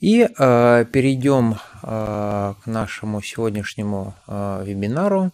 И э, перейдем э, к нашему сегодняшнему э, вебинару.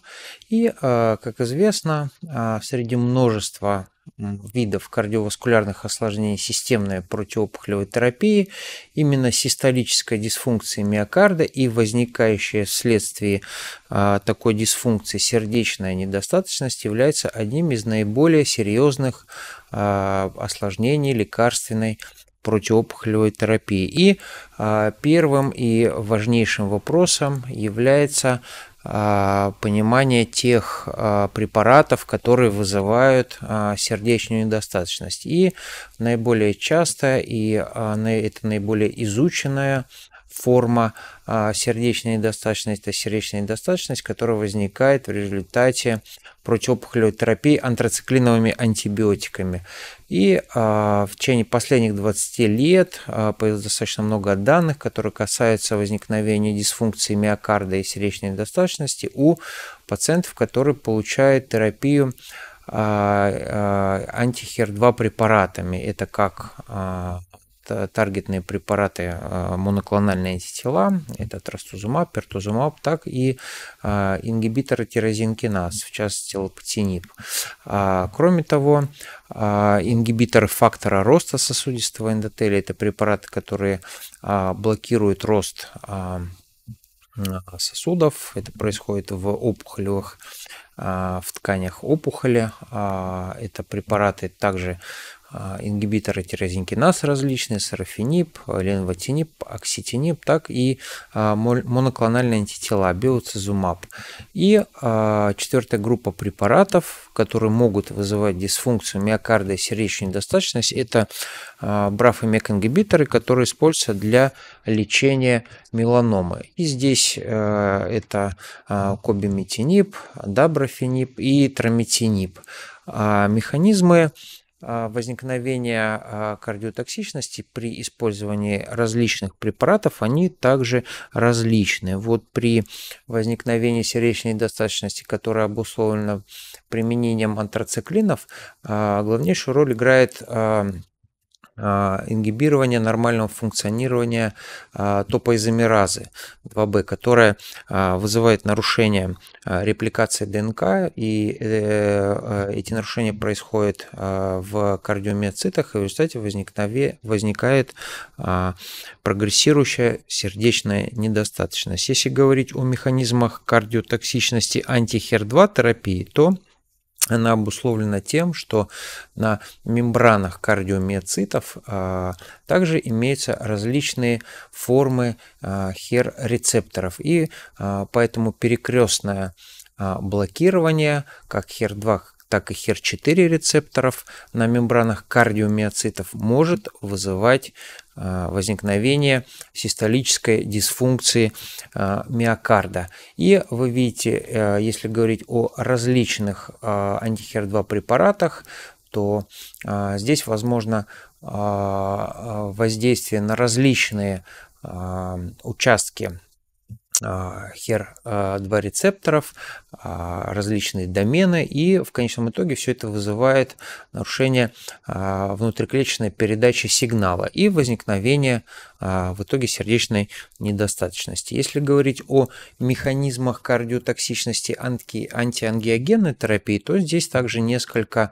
И, э, как известно, э, среди множества видов кардиоваскулярных осложнений системной противоопухолевой терапии, именно систолическая дисфункция миокарда и возникающая вследствие э, такой дисфункции сердечная недостаточность является одним из наиболее серьезных э, осложнений лекарственной противоопухолевой терапии. И а, первым и важнейшим вопросом является а, понимание тех а, препаратов, которые вызывают сердечную недостаточность. И наиболее часто, и это наиболее изученная форма а, сердечной недостаточности, это сердечная недостаточность, которая возникает в результате противоопухолевой терапии антрациклиновыми антибиотиками. И а, в течение последних 20 лет а, появилось достаточно много данных, которые касаются возникновения дисфункции миокарда и сердечной недостаточности у пациентов, которые получают терапию антихер-2 препаратами. Это как таргетные препараты э, моноклональные антитела, это трастузумаб, пертузумаб, так и э, ингибиторы тирозинкиназ, в частности лапатинип. А, кроме того, а, ингибиторы фактора роста сосудистого эндотелия, это препараты, которые а, блокируют рост сосудов, это происходит в опухолевых в тканях опухоли. Это препараты также а, ингибиторы тирозинкиназ различные, сарафенип, ленвотинип, окситинип, так и а, моноклональные антитела, биоцизумаб. И а, четвертая группа препаратов, которые могут вызывать дисфункцию миокарда и сердечную недостаточность, это брафомек ингибиторы, которые используются для лечения меланомы. И здесь э, это кобиметинип, дабрафенип и трометинип. Механизмы а, возникновения а, кардиотоксичности при использовании различных препаратов, они также различны. Вот при возникновении сердечной недостаточности, которая обусловлена применением антрациклинов, а, главнейшую роль играет а, ингибирования нормального функционирования а, топоизомеразы 2b, которая вызывает нарушение а, репликации ДНК, и э, э, эти нарушения происходят в кардиомиоцитах, и в результате возникает прогрессирующая сердечная недостаточность. Если говорить о механизмах кардиотоксичности антихер-2 терапии, то она обусловлена тем, что на мембранах кардиомиоцитов а, также имеются различные формы а, хер-рецепторов, и а, поэтому перекрестное а, блокирование как хер-2, так и хер-4 рецепторов на мембранах кардиомиоцитов может вызывать Э, возникновение систолической дисфункции э, миокарда. И вы видите, э, если говорить о различных антихер-2 препаратах, то здесь возможно воздействие на различные участки а, хер а, два рецепторов, а, различные домены, и в конечном итоге все это вызывает нарушение внутриклеточной передачи сигнала и возникновение в итоге сердечной недостаточности. Если говорить о механизмах кардиотоксичности анти антиангиогенной терапии, то здесь также несколько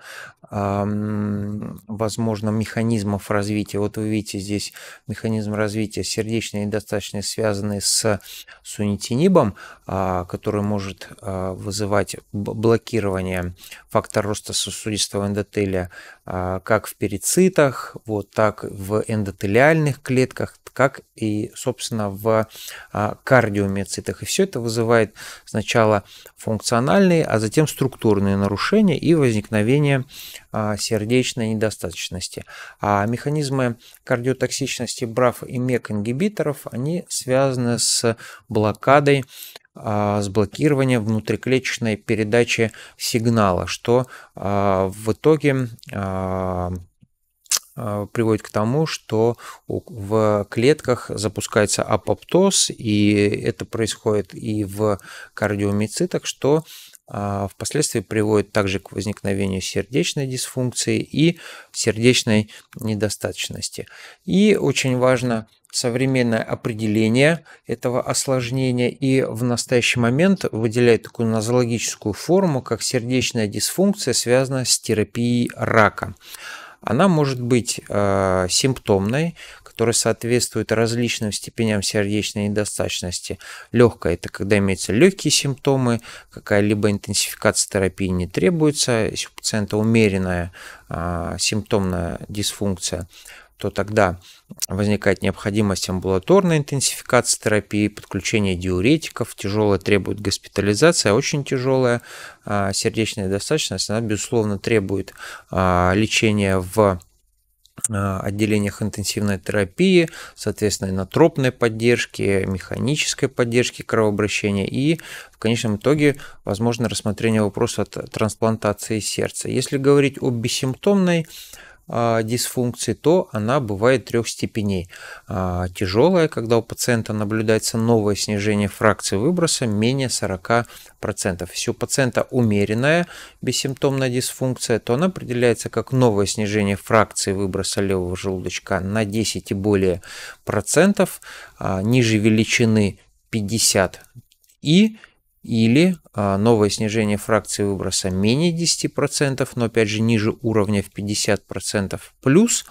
возможно, механизмов развития. Вот вы видите здесь механизм развития сердечной недостаточности, связанный с сунитинибом, а, который может а, вызывать блокирование фактора роста сосудистого эндотелия а, как в перицитах, вот так в эндотелиальных клетках, как и, собственно, в кардиомиоцитах. И все это вызывает сначала функциональные, а затем структурные нарушения и возникновение а, сердечной недостаточности. А механизмы кардиотоксичности БРАФ и МЕК-ингибиторов, они связаны с блокадой а, с блокированием внутриклеточной передачи сигнала, что а, в итоге приводит к тому, что в клетках запускается апоптоз, и это происходит и в кардиомицитах, что а, впоследствии приводит также к возникновению сердечной дисфункции и сердечной недостаточности. И очень важно современное определение этого осложнения и в настоящий момент выделяет такую нозологическую форму, как сердечная дисфункция связана с терапией рака. Она может быть а, симптомной, которые соответствуют различным степеням сердечной недостаточности. Легкая – это когда имеются легкие симптомы, какая-либо интенсификация терапии не требуется, если у пациента умеренная а, симптомная дисфункция то тогда возникает необходимость амбулаторной интенсификации терапии, подключения диуретиков, тяжелая требует госпитализация, а очень тяжелая а, сердечная достаточность, она, безусловно, требует а, лечения в а, отделениях интенсивной терапии, соответственно, на инотропной поддержке, механической поддержке кровообращения и в конечном итоге возможно рассмотрение вопроса трансплантации сердца. Если говорить о бессимптомной а, дисфункции, то она бывает трех степеней. А, Тяжелая, когда у пациента наблюдается новое снижение фракции выброса менее 40%. Если у пациента умеренная бессимптомная дисфункция, то она определяется как новое снижение фракции выброса левого желудочка на 10 и более процентов а, ниже величины 50 и или а, новое снижение фракции выброса менее 10%, но опять же ниже уровня в 50% плюс,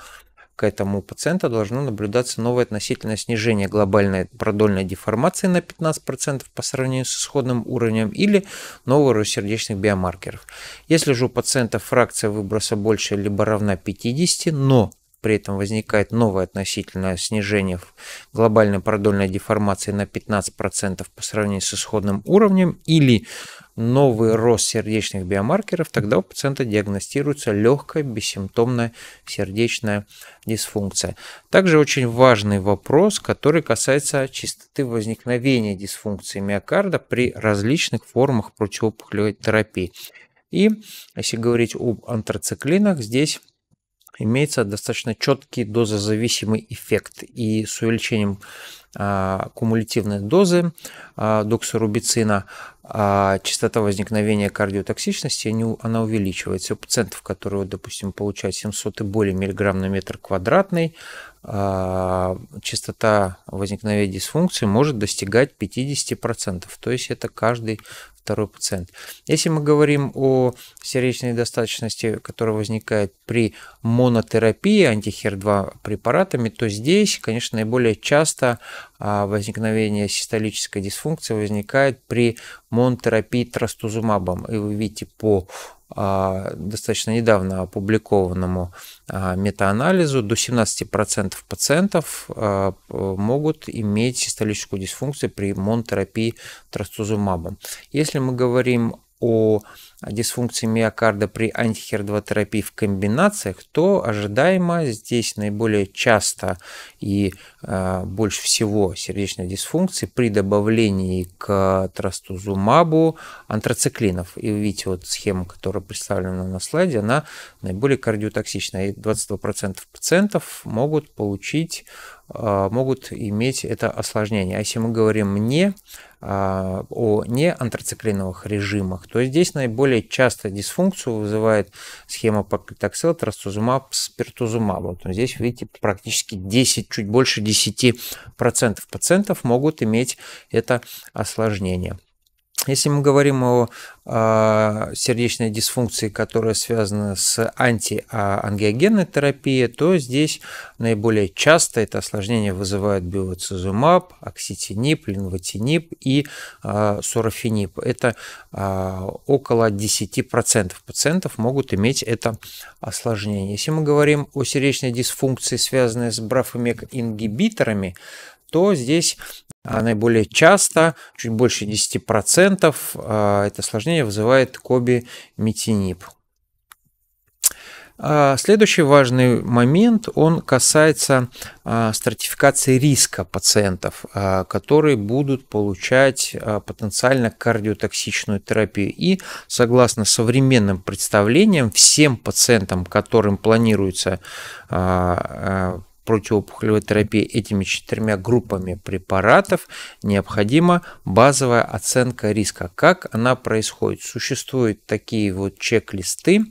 к этому у пациента должно наблюдаться новое относительное снижение глобальной продольной деформации на 15% по сравнению с исходным уровнем или новый рост сердечных биомаркеров. Если же у пациента фракция выброса больше либо равна 50, но при этом возникает новое относительное снижение глобальной продольной деформации на 15% по сравнению с исходным уровнем или новый рост сердечных биомаркеров, тогда у пациента диагностируется легкая бессимптомная сердечная дисфункция. Также очень важный вопрос, который касается частоты возникновения дисфункции миокарда при различных формах противопухолевой терапии. И если говорить об антрациклинах, здесь имеется достаточно четкий дозозависимый эффект. И с увеличением а, кумулятивной дозы а, доксорубицина а, частота возникновения кардиотоксичности она увеличивается. У пациентов, которые, допустим, получают 700 и более миллиграмм на метр квадратный, частота возникновения дисфункции может достигать 50%. То есть это каждый второй пациент. Если мы говорим о сердечной достаточности, которая возникает при монотерапии антихер-2 препаратами, то здесь, конечно, наиболее часто а, возникновение систолической дисфункции возникает при монотерапии трастузумабом. И вы видите по а, достаточно недавно опубликованному а, метаанализу до 17% пациентов а, могут иметь систолическую дисфункцию при монотерапии трастузумабом. Если мы говорим о дисфункции миокарда при антихердотерапии в комбинациях, то ожидаемо здесь наиболее часто и э, больше всего сердечной дисфункции при добавлении к трастузумабу антрациклинов. И вы видите вот схему, которая представлена на слайде, она наиболее кардиотоксичная. И 22% пациентов могут получить а, могут иметь это осложнение. А если мы говорим «не», а, о неантроциклиновых режимах, то здесь наиболее часто дисфункцию вызывает схема парклитоксел, трастузумаб, спиртузумаб. Вот здесь, видите, практически 10, чуть больше 10% пациентов могут иметь это осложнение. Если мы говорим о э, сердечной дисфункции, которая связана с антиангиогенной терапией, то здесь наиболее часто это осложнение вызывает биоцизумаб, окситинип, линвотинип и э, а, сурофенип. Это э, около 10% пациентов могут иметь это осложнение. Если мы говорим о сердечной дисфункции, связанной с брафомек-ингибиторами, то здесь а, наиболее часто, чуть больше 10%, а, это осложнение вызывает коби-метинип. А, следующий важный момент, он касается стратификации риска пациентов, которые будут получать потенциально кардиотоксичную терапию. И согласно современным представлениям, всем пациентам, которым планируется противоопухолевой терапии этими четырьмя группами препаратов необходима базовая оценка риска. Как она происходит? Существуют такие вот чек-листы,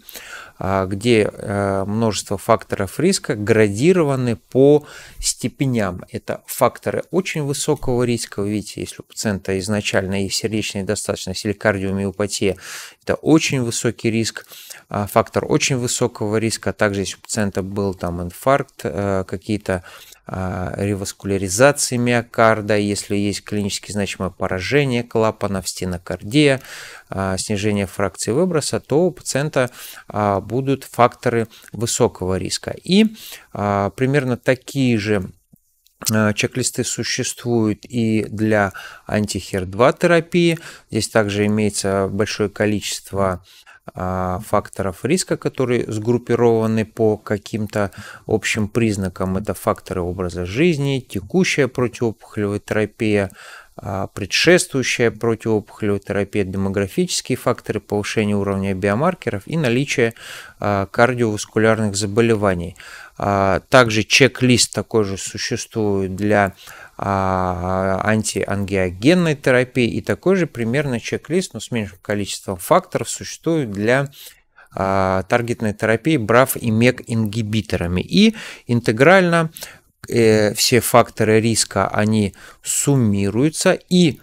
а, где э, множество факторов риска градированы по степеням. Это факторы очень высокого риска. Вы видите, если у пациента изначально есть сердечная недостаточность или кардиомиопатия, это очень высокий риск. А, фактор очень высокого риска. Также если у пациента был там инфаркт, э, какие-то а, реваскуляризации миокарда, если есть клинически значимое поражение клапана в стенокардия, а, снижение фракции выброса, то у пациента а, будут факторы высокого риска. И примерно такие же Э, чек-листы существуют и для антихер-2 терапии. Здесь также имеется большое количество а, факторов риска, которые сгруппированы по каким-то общим признакам. Это факторы образа жизни, текущая противоопухолевая терапия, а, предшествующая противоопухолевая терапия, демографические факторы повышения уровня биомаркеров и наличие а, кардиоваскулярных заболеваний. А, также чек-лист такой же существует для а, антиангиогенной терапии и такой же примерно чек-лист, но с меньшим количеством факторов существует для а, таргетной терапии БРАФ и МЕК ингибиторами. И интегрально э, все факторы риска, они суммируются и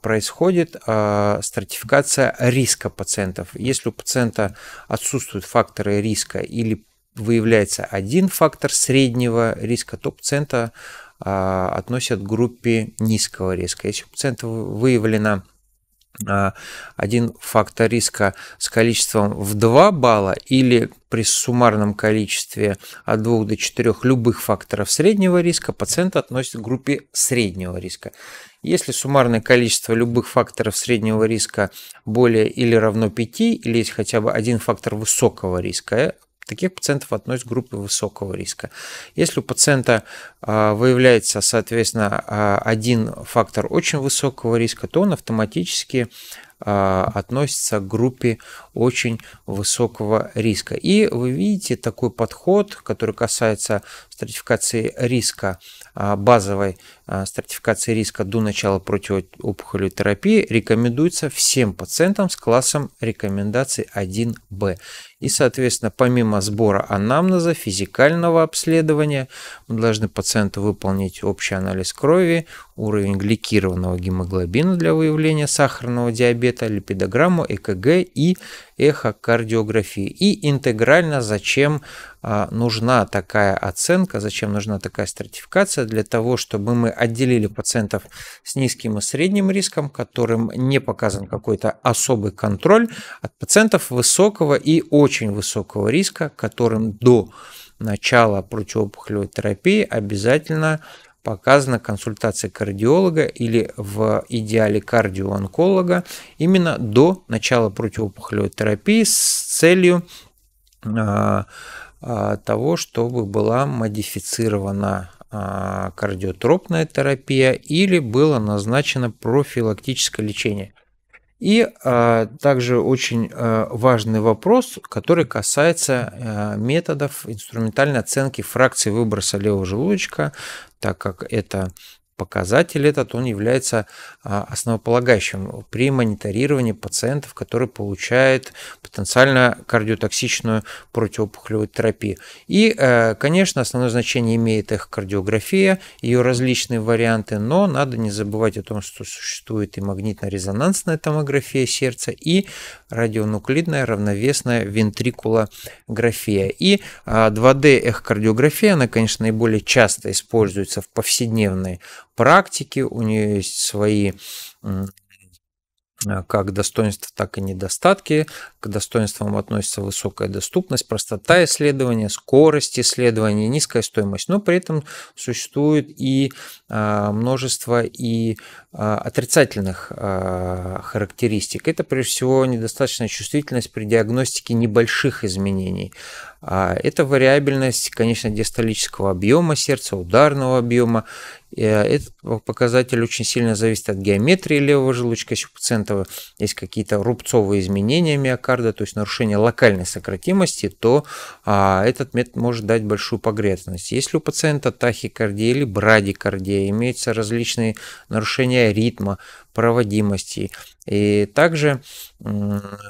происходит стратификация риска пациентов. Если у пациента отсутствуют факторы риска или выявляется один фактор среднего риска, то пациента а, относят к группе низкого риска. Если у пациента выявлено а, один фактор риска с количеством в 2 балла или при суммарном количестве от 2 до 4 любых факторов среднего риска, пациент относит к группе среднего риска. Если суммарное количество любых факторов среднего риска более или равно 5, или есть хотя бы один фактор высокого риска, Таких пациентов относят к группе высокого риска. Если у пациента а, выявляется, соответственно, а, один фактор очень высокого риска, то он автоматически а, относится к группе очень высокого риска. И вы видите такой подход, который касается стратификации риска, а, базовой а, стратификации риска до начала противоопухолевой терапии рекомендуется всем пациентам с классом рекомендаций 1Б. И, соответственно, помимо сбора анамнеза, физикального обследования, мы должны пациенту выполнить общий анализ крови, уровень гликированного гемоглобина для выявления сахарного диабета, липидограмму, ЭКГ и эхокардиографии. И интегрально зачем а, нужна такая оценка, зачем нужна такая стратификация, для того, чтобы мы отделили пациентов с низким и средним риском, которым не показан какой-то особый контроль, от пациентов высокого и очень высокого риска, которым до начала противоопухолевой терапии обязательно показана консультация кардиолога или в идеале кардиоонколога именно до начала противоопухолевой терапии с целью а, а, того, чтобы была модифицирована а, кардиотропная терапия или было назначено профилактическое лечение. И а, также очень важный вопрос, который касается методов инструментальной оценки фракции выброса левого желудочка, так как это показатель этот, он является а, основополагающим при мониторировании пациентов, которые получают потенциально кардиотоксичную противоопухолевую терапию. И, э, конечно, основное значение имеет их кардиография, ее различные варианты, но надо не забывать о том, что существует и магнитно-резонансная томография сердца, и радионуклидная равновесная вентрикулография. И 2D-эхокардиография, а, она, конечно, наиболее часто используется в повседневной практике, у нее есть свои а, как достоинства, так и недостатки. К достоинствам относится высокая доступность, простота исследования, скорость исследования, низкая стоимость. Но при этом существует и а, множество и а, отрицательных а, характеристик. Это, прежде всего, недостаточная чувствительность при диагностике небольших изменений. А, это вариабельность, конечно, диастолического объема сердца, ударного объема. Этот показатель очень сильно зависит от геометрии левого желудочка. Если у пациента есть какие-то рубцовые изменения миокарда, то есть нарушение локальной сократимости, то этот метод может дать большую погрешность. Если у пациента тахикардия или брадикардия, имеются различные нарушения изменения ритма, проводимости. И также а,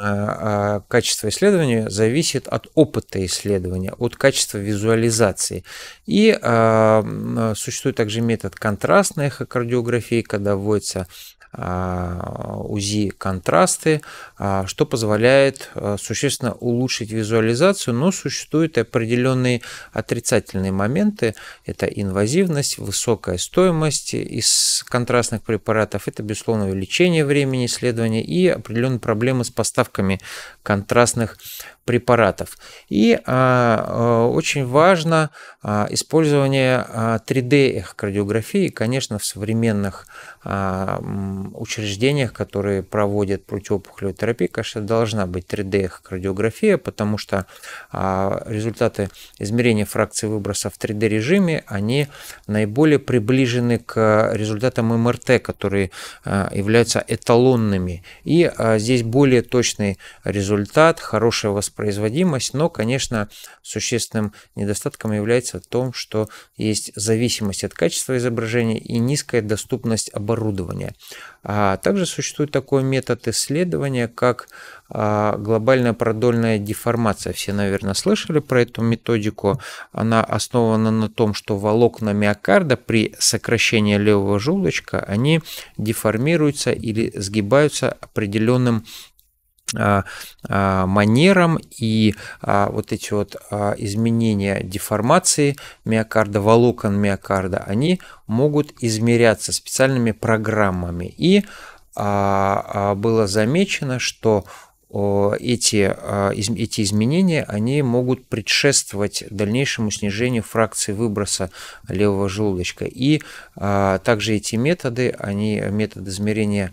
а, качество исследования зависит от опыта исследования, от качества визуализации. И а, существует также метод контрастной эхокардиографии, когда вводится а, УЗИ контрасты, а, что позволяет а, существенно улучшить визуализацию, но существуют определенные отрицательные моменты. Это инвазивность, высокая стоимость из контрастных препаратов, это, безусловно, увеличение времени исследования и определенные проблемы с поставками контрастных препаратов. И а, а, очень важно а, использование 3D-эхокардиографии, конечно, в современных учреждениях, которые проводят противоопухолевую терапию, конечно, должна быть 3D-эхокардиография, потому что результаты измерения фракции выброса в 3D-режиме, они наиболее приближены к результатам МРТ, которые являются эталонными. И здесь более точный результат, хорошее восприятие производимость, но, конечно, существенным недостатком является то, что есть зависимость от качества изображения и низкая доступность оборудования. А также существует такой метод исследования, как а, глобальная продольная деформация. Все, наверное, слышали про эту методику. Она основана на том, что волокна миокарда при сокращении левого желудочка, они деформируются или сгибаются определенным а, а, манерам, и а, вот эти вот изменения деформации миокарда, волокон миокарда, они могут измеряться специальными программами. И было замечено, что эти, эти изменения они могут предшествовать дальнейшему снижению фракции выброса левого желудочка. И также эти методы, они, методы измерения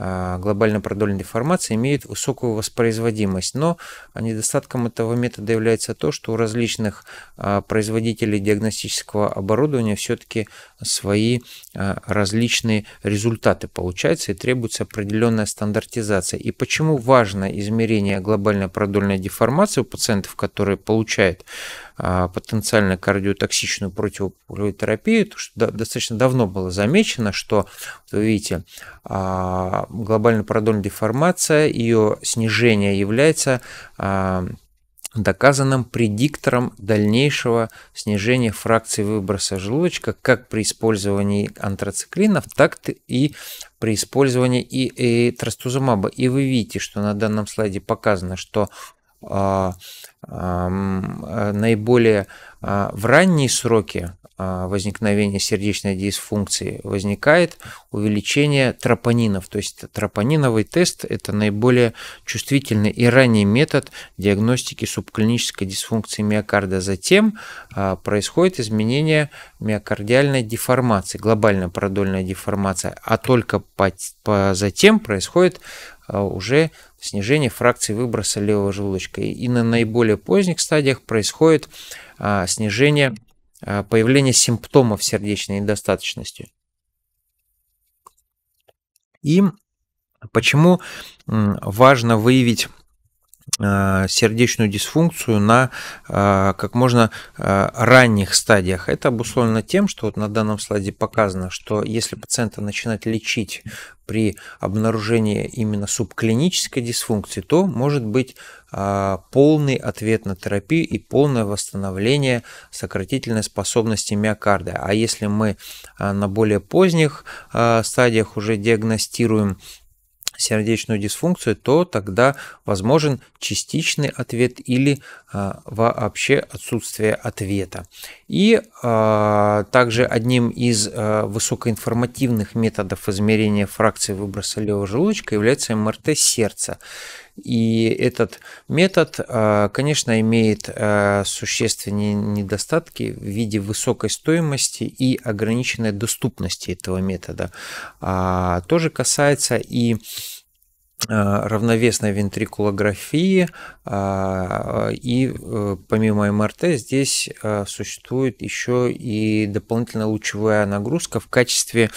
а, глобально продольной информации имеют высокую воспроизводимость. Но недостатком этого метода является то, что у различных а, производителей диагностического оборудования все-таки свои Э, различные результаты получаются и требуется определенная стандартизация. И почему важно измерение глобальной продольной деформации у пациентов, которые получают э, потенциально кардиотоксичную противополиотерапию, то, что достаточно давно было замечено, что, вы видите, э, глобальная продольная деформация, ее снижение является доказанным предиктором дальнейшего снижения фракции выброса желудочка как при использовании антрациклинов, так и при использовании и, и трастузумаба. И вы видите, что на данном слайде показано, что а, э, наиболее а, в ранние сроки а, возникновения сердечной дисфункции возникает увеличение тропонинов. То есть тропониновый тест – это наиболее чувствительный и ранний метод диагностики субклинической дисфункции миокарда. Затем а, происходит изменение миокардиальной деформации, глобальная продольная деформация, а только по, по, затем происходит а, уже снижение фракции выброса левого желудочка. И на наиболее поздних стадиях происходит снижение а, появление симптомов сердечной недостаточности. И почему важно выявить Э, сердечную дисфункцию на э, как можно э, ранних стадиях. Это обусловлено тем, что вот на данном слайде показано, что если пациента начинать лечить при обнаружении именно субклинической дисфункции, то может быть полный ответ на терапию и полное восстановление сократительной способности миокарда. А если мы на более поздних стадиях уже диагностируем сердечную дисфункцию, то тогда возможен частичный ответ или а, вообще отсутствие ответа. И а, также одним из а, высокоинформативных методов измерения фракции выброса левого желудочка является МРТ сердца. И этот метод, э, конечно, имеет э, существенные недостатки в виде высокой стоимости и ограниченной доступности этого метода. А, тоже касается и Э, равновесной вентрикулографии, а, и э, помимо МРТ здесь э, существует еще и дополнительная лучевая нагрузка в качестве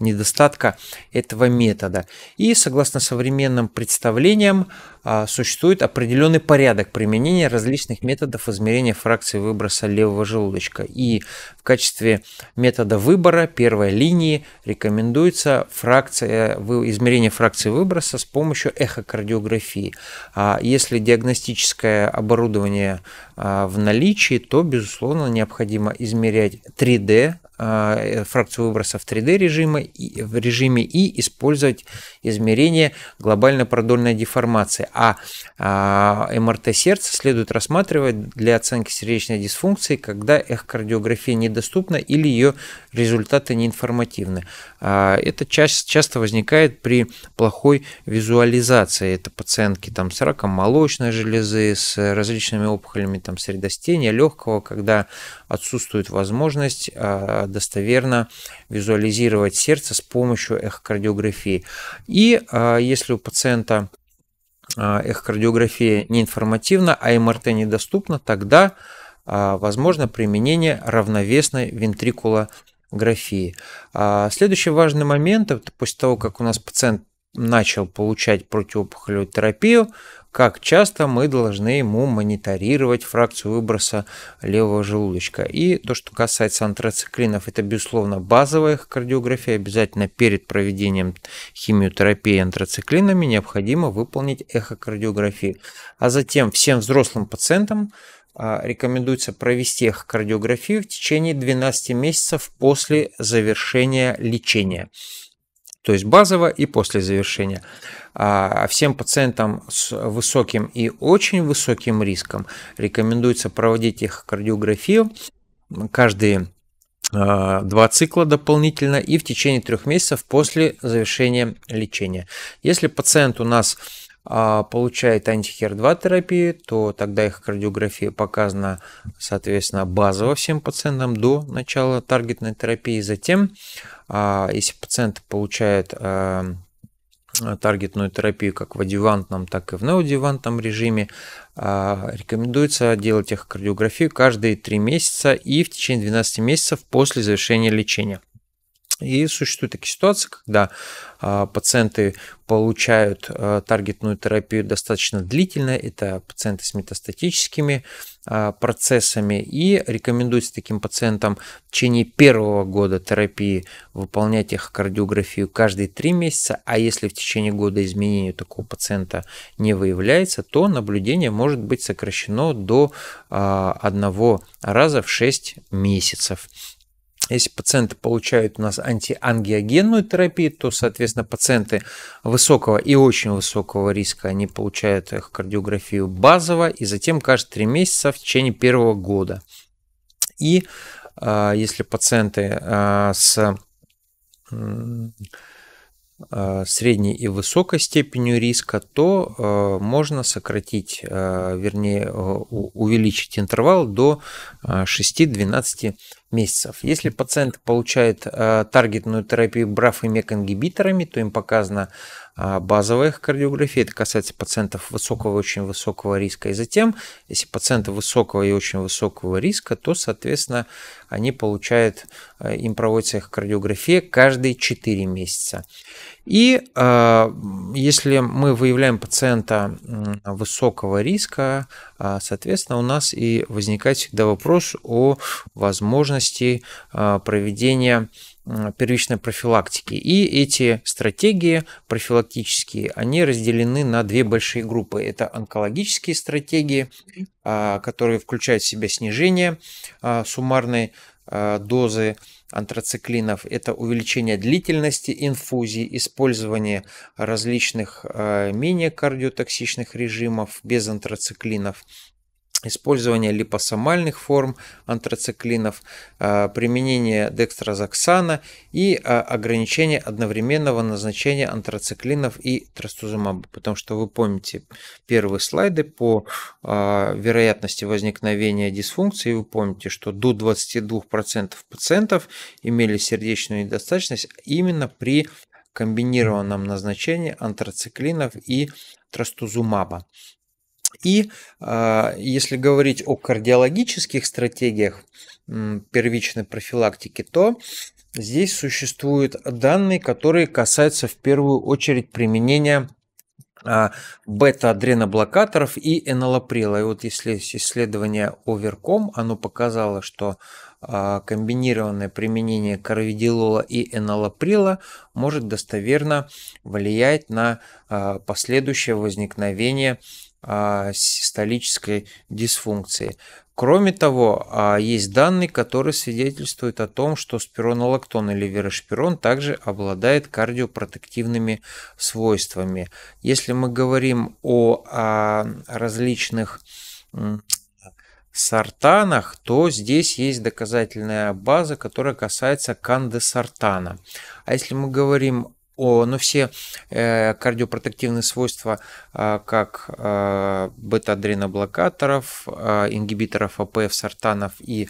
недостатка этого метода. И согласно современным представлениям а, существует определенный порядок применения различных методов измерения фракции выброса левого желудочка. И качестве метода выбора первой линии рекомендуется фракция, измерение фракции выброса с помощью эхокардиографии. а Если диагностическое оборудование а, в наличии, то, безусловно, необходимо измерять 3D а, э, фракцию выбросов 3D режима и, в режиме и использовать измерение глобальной продольной деформации. А, а, МРТ сердца следует рассматривать для оценки сердечной дисфункции, когда эхокардиография недоступна или ее результаты неинформативны. А, это ча- часто возникает при плохой визуализации. Это пациентки там, с раком молочной железы, с различными опухолями там, средостения, легкого, когда отсутствует возможность а, достоверно визуализировать сердце с помощью эхокардиографии. И а, если у пациента а, эхокардиография неинформативна, а МРТ недоступна, тогда возможно применение равновесной вентрикулографии. Следующий важный момент, это после того, как у нас пациент начал получать противоопухолевую терапию, как часто мы должны ему мониторировать фракцию выброса левого желудочка. И то, что касается антрациклинов, это, безусловно, базовая их кардиография. Обязательно перед проведением химиотерапии антрациклинами необходимо выполнить эхокардиографию. А затем всем взрослым пациентам а, рекомендуется провести эхокардиографию в течение 12 месяцев после завершения лечения то есть базово и после завершения. А всем пациентам с высоким и очень высоким риском рекомендуется проводить их кардиографию каждые а, два цикла дополнительно и в течение трех месяцев после завершения лечения. Если пациент у нас а, получает антихер-2 терапию, то тогда их кардиография показана, соответственно, базово всем пациентам до начала таргетной терапии. Затем а если пациент получает эм, таргетную терапию как в адювантном, так и в неодювантном режиме. А, рекомендуется делать их кардиографию каждые 3 месяца и в течение 12 месяцев после завершения лечения. И существуют такие ситуации, когда а, пациенты получают э, таргетную терапию достаточно длительно. Это пациенты с метастатическими Э, процессами и рекомендуется таким пациентам в течение первого года терапии выполнять их кардиографию каждые три месяца, а если в течение года изменений такого пациента не выявляется, то наблюдение может быть сокращено до э, одного раза в 6 месяцев. Если пациенты получают у нас антиангиогенную терапию, то, соответственно, пациенты высокого и очень высокого риска, они получают их кардиографию базово и затем каждые 3 месяца в течение первого года. И а, если пациенты а, с Э, средней и высокой степенью риска, то э, можно сократить, э, вернее, увеличить интервал до 6-12 месяцев. Если пациент получает таргетную терапию браф и мек-ингибиторами, то им показано а базовая кардиография, это касается пациентов высокого и очень высокого риска. И затем, если пациенты высокого и очень высокого риска, то, соответственно, они получают, э, им проводится их кардиография каждые 4 месяца. И э, если мы выявляем пациента высокого риска, э, соответственно, у нас и возникает всегда вопрос о возможности проведения первичной профилактики. И эти стратегии профилактические, они разделены на две большие группы. Это онкологические стратегии, а, которые включают в себя снижение а, суммарной а, дозы антрациклинов. Это увеличение длительности инфузии использование различных менее кардиотоксичных режимов без антрациклинов использование липосомальных форм антрациклинов, а, применение декстрозоксана и а, ограничение одновременного назначения антрациклинов и трастузумаба. Потому что вы помните первые слайды по а, вероятности возникновения дисфункции. Вы помните, что до 22% пациентов имели сердечную недостаточность именно при комбинированном назначении антрациклинов и трастузумаба. И а, если говорить о кардиологических стратегиях первичной профилактики, то здесь существуют данные, которые касаются в первую очередь применения а, бета-адреноблокаторов и энолаприла. И вот если исследование OVERCOM оно показало, что а, комбинированное применение карвидилола и энолаприла может достоверно влиять на последующее возникновение а, систолической дисфункции. Кроме того, а, есть данные, которые свидетельствуют о том, что спиронолактон или верошпирон также обладает кардиопротективными свойствами. Если мы говорим о, а, различных сартанах, то здесь есть доказательная база, которая касается кандесартана. А если мы говорим о, но ну, все э, кардиопротективные свойства, а, как а, бета-адреноблокаторов, а, ингибиторов АПФ, сортанов и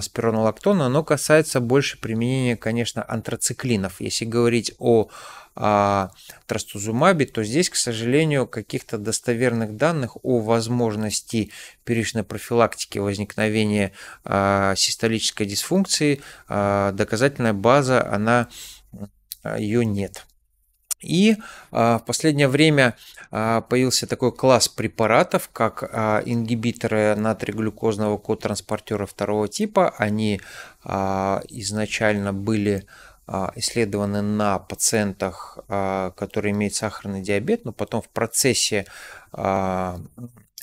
спиронолактона, оно касается больше применения, конечно, антрациклинов. Если говорить о а, трастузумабе, то здесь, к сожалению, каких-то достоверных данных о возможности перечной профилактики возникновения а, систолической дисфункции а, доказательная база, она а, ее нет. И а, в последнее время а, появился такой класс препаратов, как ингибиторы натриглюкозного глюкозного котранспортера второго типа. Они изначально были исследованы на пациентах, которые имеют сахарный диабет, но потом в процессе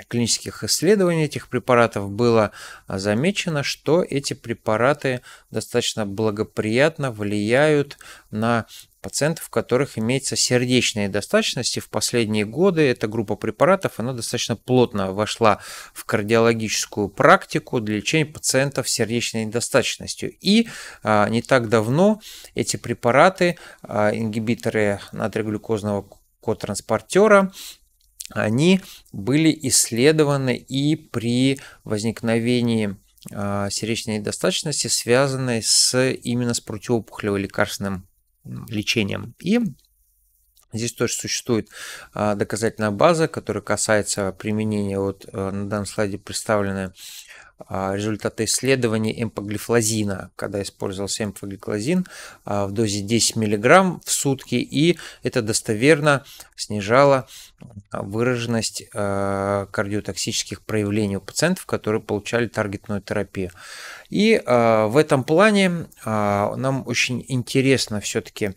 клинических исследований этих препаратов было а, замечено, что эти препараты достаточно благоприятно влияют на пациентов, у которых имеется сердечная недостаточность, и в последние годы эта группа препаратов, она достаточно плотно вошла в кардиологическую практику для лечения пациентов с сердечной недостаточностью. И а, не так давно эти препараты, а, ингибиторы натриглюкозного транспортера они были исследованы и при возникновении а, сердечной недостаточности, связанной с, именно с противоопухолевым лекарственным лечением. И Здесь тоже существует а, доказательная база, которая касается применения, вот э, на данном слайде представлены а, результаты исследований эмпоглифлозина, когда использовался эмпоглифлозин а, в дозе 10 мг в сутки, и это достоверно снижало а, выраженность кардиотоксических проявлений у пациентов, которые получали таргетную терапию. И в этом плане нам очень интересно все-таки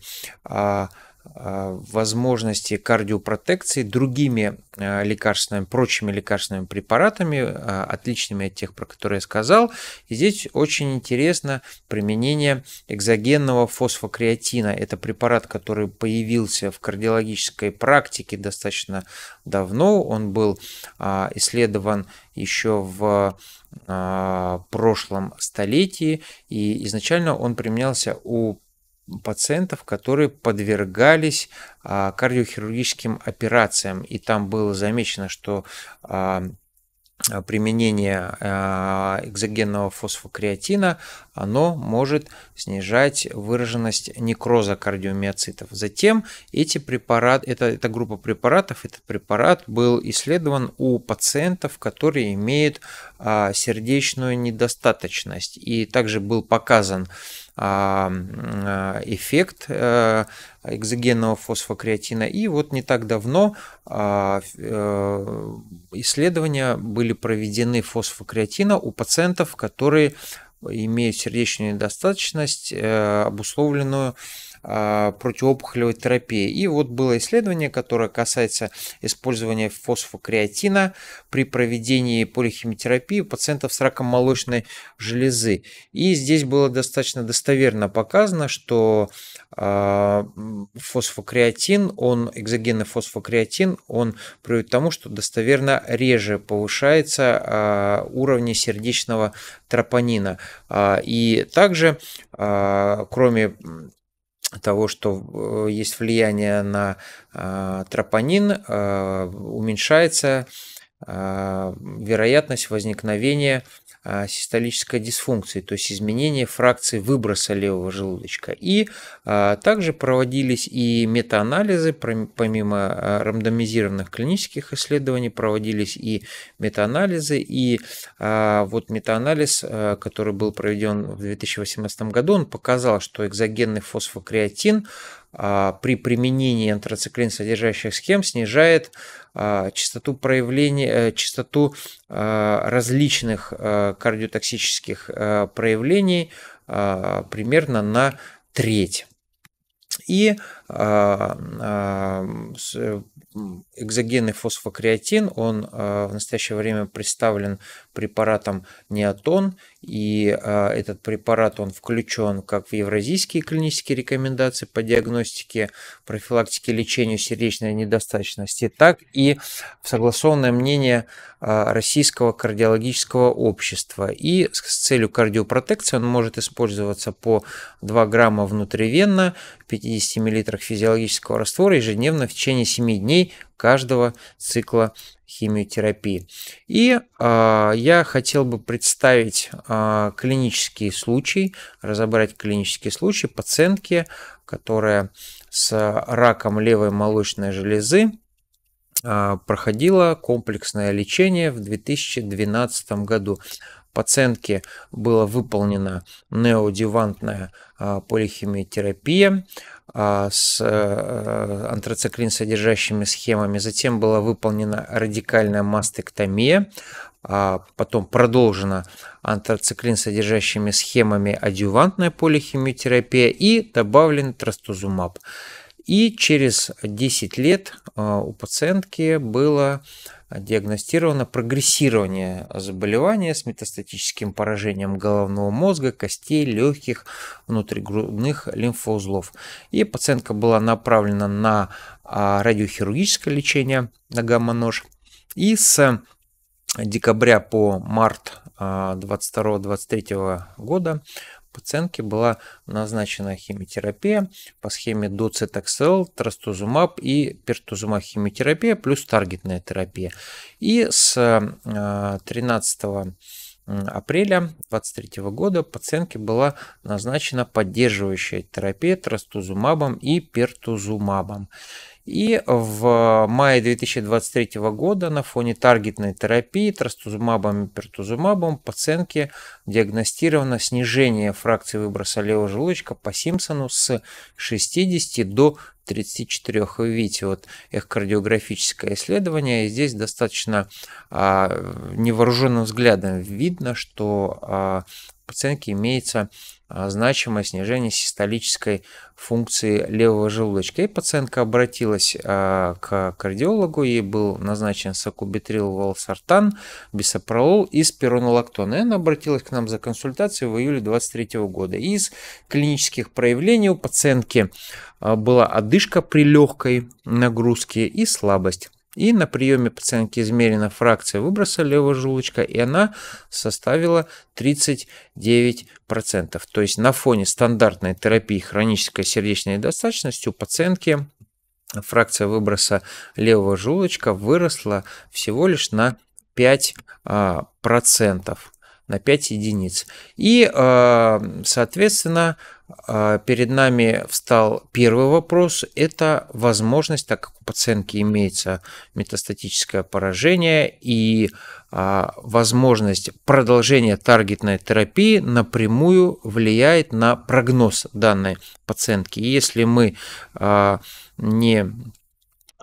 а, возможности кардиопротекции другими а, лекарственными, прочими лекарственными препаратами, а, отличными от тех, про которые я сказал. И здесь очень интересно применение экзогенного фосфокреатина. Это препарат, который появился в кардиологической практике достаточно давно. Он был исследован еще в прошлом столетии, и изначально он применялся у пациентов, которые подвергались а, кардиохирургическим операциям. И там было замечено, что а, а, применение экзогенного фосфокреатина, оно может снижать выраженность некроза кардиомиоцитов. Затем эти препараты, эта эта группа препаратов, этот препарат был исследован у пациентов, которые имеют сердечную недостаточность. И также был показан а, а, эффект э, экзогенного фосфокреатина. И вот не так давно а, э, исследования были проведены фосфокреатина у пациентов, которые имеют сердечную недостаточность, э, обусловленную а, противоопухолевой терапии. И вот было исследование, которое касается использования фосфокреатина при проведении полихимиотерапии у пациентов с раком молочной железы. И здесь было достаточно достоверно показано, что а, фосфокреатин, он экзогенный фосфокреатин, он приводит к тому, что достоверно реже повышается а, уровни сердечного тропонина. И также, кроме того, что э, есть влияние на э, тропонин, э, уменьшается вероятность возникновения а, систолической дисфункции, то есть изменение фракции выброса левого желудочка. И а, также проводились и метаанализы, помимо а, рандомизированных клинических исследований, проводились и метаанализы, и вот метаанализ, который был проведен в 2018 году, он показал, что экзогенный фосфокреатин – а, при применении антрациклин содержащих схем снижает а, частоту проявления, э, частоту а, различных э, кардиотоксических э, проявлений примерно на треть. И а, а, э, экзогенный фосфокреатин, он а, в настоящее время представлен препаратом неотон, и этот препарат, он включен как в евразийские клинические рекомендации по диагностике, профилактике лечению сердечной недостаточности, так и в согласованное мнение Российского кардиологического общества. И с целью кардиопротекции он может использоваться по 2 грамма внутривенно, 50 мл мл физиологического раствора ежедневно в течение 7 дней каждого цикла химиотерапии. И э, я хотел бы представить э, клинический случай, разобрать клинический случай пациентки, которая с раком левой молочной железы э, проходила комплексное лечение в 2012 году пациентке была выполнена неодевантная полихимиотерапия, а, с э, антрациклин содержащими схемами. Затем была выполнена радикальная мастектомия, а потом продолжена антрациклин содержащими схемами адювантная полихимиотерапия и добавлен трастузумаб. И через 10 лет а, у пациентки было диагностировано прогрессирование заболевания с метастатическим поражением головного мозга, костей, легких, внутригрудных лимфоузлов. И пациентка была направлена на а, радиохирургическое лечение на гамма-нож. И с а, декабря по март 22-23 а, года пациентке была назначена химиотерапия по схеме доцетаксел, трастузумаб и пертузумаб химиотерапия плюс таргетная терапия. И с 13 э, апреля 2023 года пациентке была назначена поддерживающая терапия трастузумабом и пертузумабом. И в мае 2023 года на фоне таргетной терапии трастузумабом и пертузумабом пациентке диагностировано снижение фракции выброса левого желудочка по Симпсону с 60 до 34. Вы видите, вот эхокардиографическое исследование, и здесь достаточно а, невооруженным взглядом видно, что а, пациентке имеется а, значимое снижение систолической функции левого желудочка. И пациентка обратилась а, к кардиологу, ей был назначен сакубитрил волсартан, бисопролол и спиронолактон. И она обратилась к нам за консультацией в июле 23 года. Из клинических проявлений у пациентки а, была одышка при легкой нагрузке и слабость. И на приеме пациентки измерена фракция выброса левого желудочка, и она составила 39%. То есть на фоне стандартной терапии хронической сердечной недостаточности у пациентки фракция выброса левого желудочка выросла всего лишь на 5% на 5 единиц. И, э, соответственно, э, перед нами встал первый вопрос. Это возможность, так как у пациентки имеется метастатическое поражение и э, возможность продолжения таргетной терапии напрямую влияет на прогноз данной пациентки. И если мы не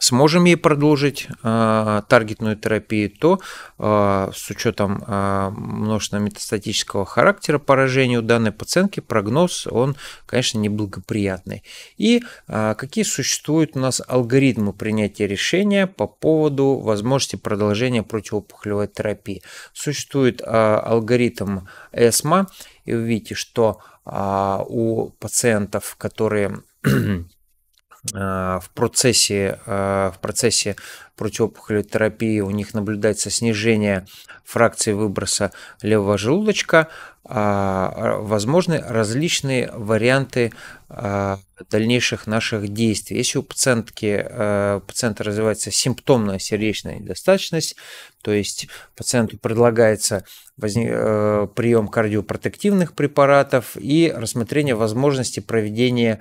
сможем ей продолжить э, таргетную терапию, то э, с учетом э, а, множественно-метастатического характера поражения у данной пациентки прогноз, он, конечно, неблагоприятный. И э, какие существуют у нас алгоритмы принятия решения по поводу возможности продолжения противоопухолевой терапии? Существует э, алгоритм ESMA, и вы видите, что э, у пациентов, которые Э, в процессе, э, в процессе противоопухолевой терапии у них наблюдается снижение фракции выброса левого желудочка, а, возможны различные варианты э, дальнейших наших действий. Если у пациентки, у пациента развивается симптомная сердечная недостаточность, то есть пациенту предлагается прием кардиопротективных препаратов и рассмотрение возможности проведения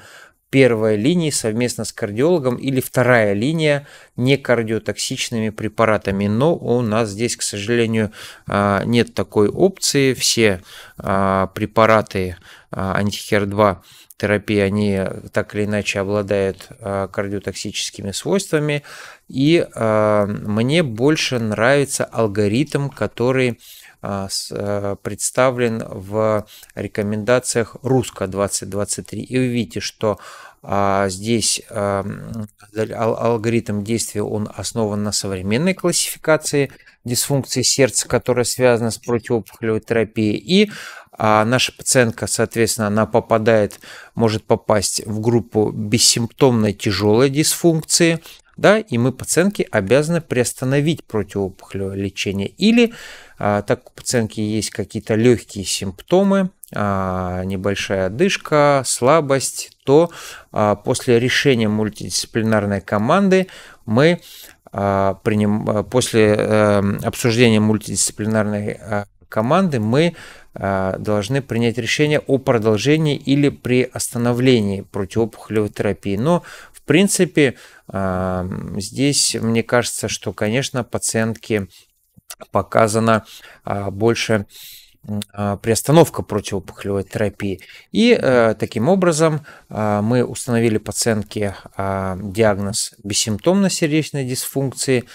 первая линия совместно с кардиологом или вторая линия не кардиотоксичными препаратами. Но у нас здесь, к сожалению, а, нет такой опции. Все а, препараты а, антихер-2 терапии, они так или иначе обладают кардиотоксическими свойствами. И мне больше нравится алгоритм, который а, э, представлен в рекомендациях Русско 2023. И вы видите, что а, здесь эм, алгоритм действия он основан на современной классификации дисфункции сердца, которая связана с противоопухолевой терапией. И а, наша пациентка, соответственно, она попадает, может попасть в группу бессимптомной тяжелой дисфункции, да, и мы пациентки обязаны приостановить противоопухолевое лечение. Или, а, так у пациентки есть какие-то легкие симптомы, а, небольшая одышка, слабость, то а, после решения мультидисциплинарной команды мы приним... после эм, обсуждения мультидисциплинарной команды мы должны принять решение о продолжении или при остановлении противоопухолевой терапии. Но, в принципе, Здесь, мне кажется, что, конечно, пациентке показано а, больше а, приостановка противопухолевой терапии. И э, таким образом э, мы установили пациентке э, а, диагноз бессимптомной сердечной дисфункции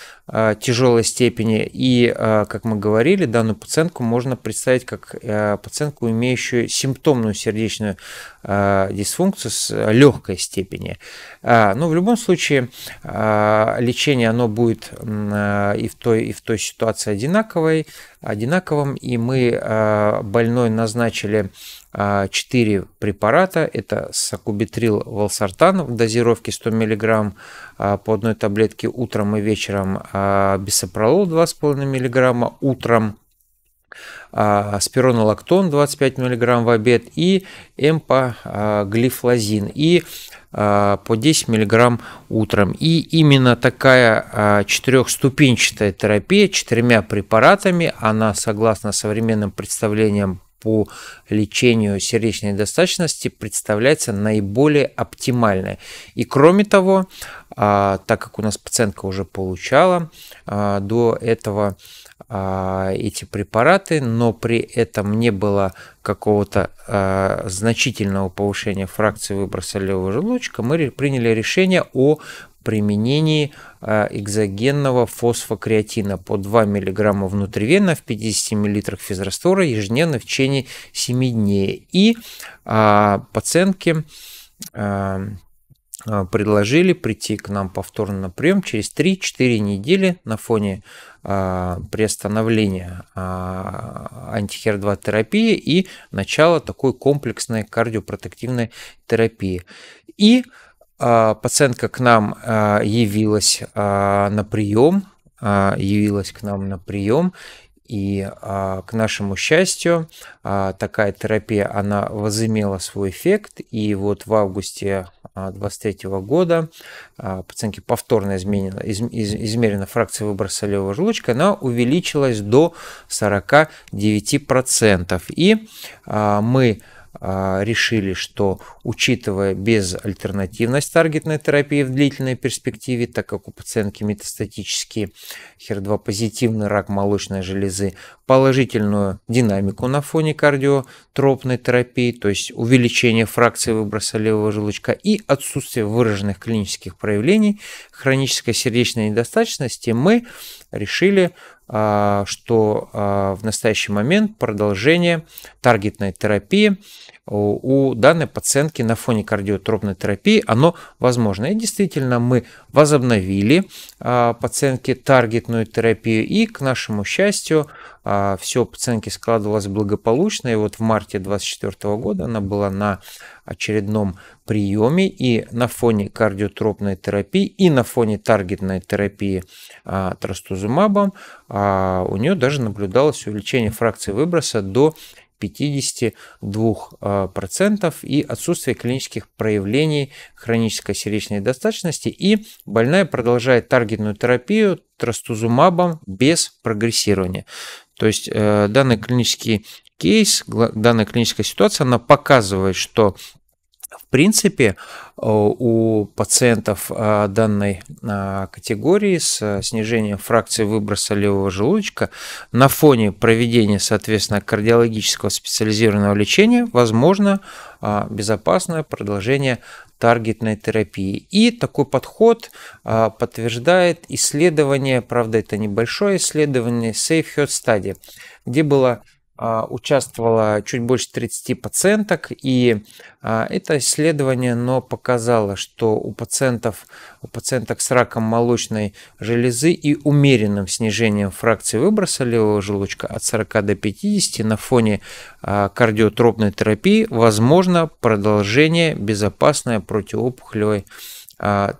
тяжелой степени. И, как мы говорили, данную пациентку можно представить как э, пациентку, имеющую симптомную сердечную дисфункцию с легкой степени. Но ну, в любом случае лечение оно будет и в той, и в той ситуации одинаковой одинаковым, и мы а, больной назначили 4 а, препарата. Это сакубитрил волсартан в дозировке 100 мг а, по одной таблетке утром и вечером, бисопролол 2,5 мг утром, спиронолактон 25 мг в обед и эмпаглифлозин. И Э, по 10 мг утром. И именно такая э, четырехступенчатая терапия четырьмя препаратами, она согласно современным представлениям по лечению сердечной недостаточности представляется наиболее оптимальной. И кроме того, э, так как у нас пациентка уже получала до этого а, эти препараты, но при этом не было какого-то э, значительного повышения фракции выброса левого желудочка, мы приняли решение о применении а, экзогенного фосфокреатина по 2 мг внутривенно в 50 мл физраствора ежедневно в течение 7 дней. И э, пациентки э, а, предложили прийти к нам повторно на прием через 3-4 недели на фоне а, приостановления а, антихер-2 терапии и начала такой комплексной кардиопротективной терапии. И пациентка к нам явилась на прием, явилась к нам на прием, и к нашему счастью, такая терапия, она возымела свой эффект. И вот в августе 2023 а, года а, пациентке повторно изменена, из, из, измерена фракция выброса левого желудочка, она увеличилась до 49%. И а, мы а, решили, что учитывая безальтернативность таргетной терапии в длительной перспективе, так как у пациентки метастатический хер 2 позитивный рак молочной железы, положительную динамику на фоне кардиотропной терапии, то есть увеличение фракции выброса левого желудочка и отсутствие выраженных клинических проявлений хронической сердечной недостаточности, мы решили а, что а, в настоящий момент продолжение таргетной терапии у данной пациентки на фоне кардиотропной терапии оно возможно. И действительно мы возобновили а, пациентке таргетную терапию и, к нашему счастью, а, все по ценке складывалось благополучно, и вот в марте 2024 года она была на очередном приеме и на фоне кардиотропной терапии, и на фоне таргетной терапии а, трастузумабом а, у нее даже наблюдалось увеличение фракции выброса до 52% а, и отсутствие клинических проявлений хронической сердечной недостаточности. И больная продолжает таргетную терапию трастузумабом без прогрессирования. То есть э, данный клинический кейс, данная клиническая ситуация, она показывает, что в принципе, э, у пациентов э, данной категории с снижением фракции выброса левого желудочка на фоне проведения, соответственно, кардиологического специализированного лечения возможно а, безопасное продолжение таргетной терапии. И такой подход а, подтверждает исследование, правда это небольшое исследование, Safe Heart Study, где было а, участвовало чуть больше 30 пациенток, и а, это исследование но показало, что у пациентов, у пациенток с раком молочной железы и умеренным снижением фракции выброса левого желудочка от 40 до 50 на фоне а, кардиотропной терапии возможно продолжение безопасной противоопухолевой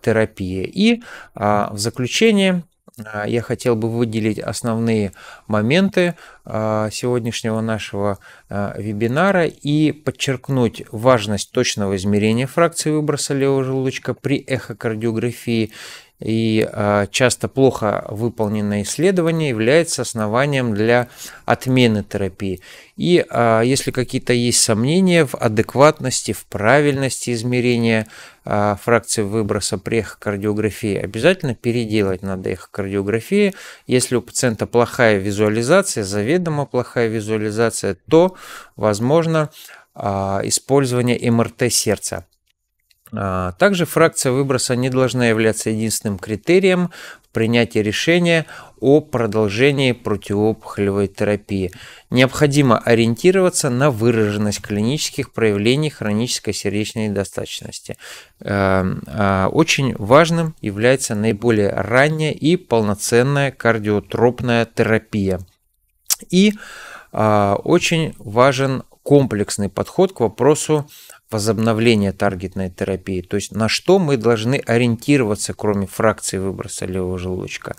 терапии. И в заключение а, я хотел бы выделить основные моменты а, сегодняшнего нашего а, вебинара и подчеркнуть важность точного измерения фракции выброса левого желудочка при эхокардиографии и а, часто плохо выполненное исследование является основанием для отмены терапии. И а, если какие-то есть сомнения в адекватности, в правильности измерения а, фракции выброса при эхокардиографии, обязательно переделать надо эхокардиографии. Если у пациента плохая визуализация, заведомо плохая визуализация, то, возможно, использование МРТ сердца. А, также фракция выброса не должна являться единственным критерием принятия решения о продолжении противоопухолевой терапии. Необходимо ориентироваться на выраженность клинических проявлений хронической сердечной недостаточности. Э, а, очень важным является наиболее ранняя и полноценная кардиотропная терапия. И а, очень важен комплексный подход к вопросу возобновления таргетной терапии. То есть на что мы должны ориентироваться, кроме фракции выброса левого желудочка.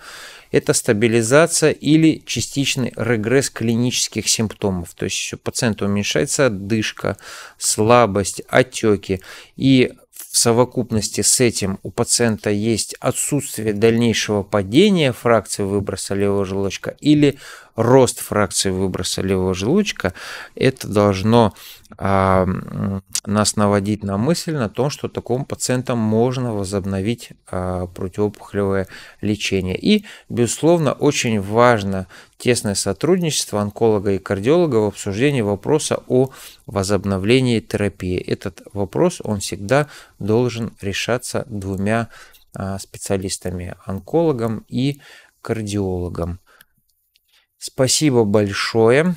Это стабилизация или частичный регресс клинических симптомов. То есть у пациента уменьшается отдышка, слабость, отеки. И в совокупности с этим у пациента есть отсутствие дальнейшего падения фракции выброса левого желудочка или рост фракции выброса левого желудочка, это должно а, нас наводить на мысль на том, что такому пациентам можно возобновить а, противоопухолевое лечение. И, безусловно, очень важно тесное сотрудничество онколога и кардиолога в обсуждении вопроса о возобновлении терапии. Этот вопрос, он всегда должен решаться двумя а, специалистами, онкологом и кардиологом. Спасибо большое.